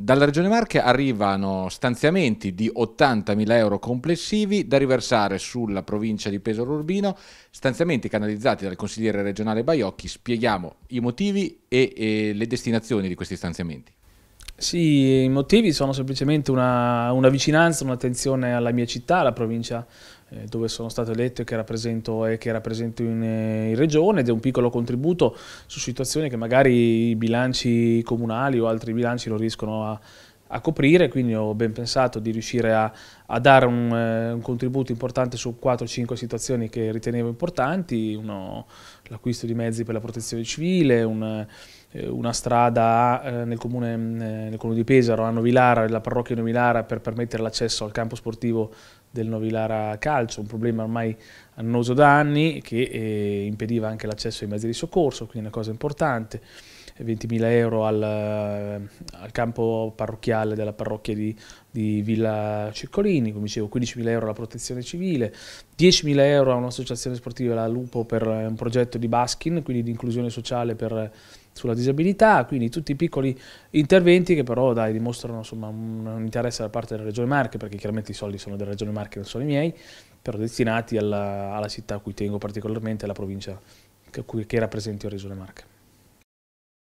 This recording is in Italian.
Dalla Regione Marche arrivano stanziamenti di 80.000 euro complessivi da riversare sulla provincia di Pesaro Urbino, stanziamenti canalizzati dal consigliere regionale Baiocchi. Spieghiamo i motivi e, e le destinazioni di questi stanziamenti. Sì, i motivi sono semplicemente una, una vicinanza, un'attenzione alla mia città, alla provincia eh, dove sono stato eletto e che rappresento, e che rappresento in, eh, in, regione ed è un piccolo contributo su situazioni che magari i bilanci comunali o altri bilanci non riescono a, a coprire, quindi ho ben pensato di riuscire a, a dare un, eh, un, contributo importante su 4-5 situazioni che ritenevo importanti, l'acquisto di mezzi per la protezione civile, un, una strada nel, comune, mm, nel comune di Pesaro, a Novilara, nella parrocchia di Novilara per permettere l'accesso al campo sportivo del Novilara Calcio, un problema ormai annoso da anni che eh, impediva anche l'accesso ai mezzi di soccorso, quindi una cosa importante. 20.000 eh, euro al, eh, al, campo parrocchiale della parrocchia di, di Villa Circolini, come dicevo 15.000 euro alla protezione civile, 10.000 euro a un'associazione sportiva, la Lupo, per eh, un progetto di baskin, quindi di inclusione sociale per sulla disabilità, quindi tutti i piccoli interventi che però dai, dimostrano insomma, un, un, interesse da parte della Regione Marche, perché chiaramente i soldi sono della Regione Marche, non sono i miei, però destinati alla, alla città a cui tengo particolarmente, alla provincia che, che rappresento in Regione Marche.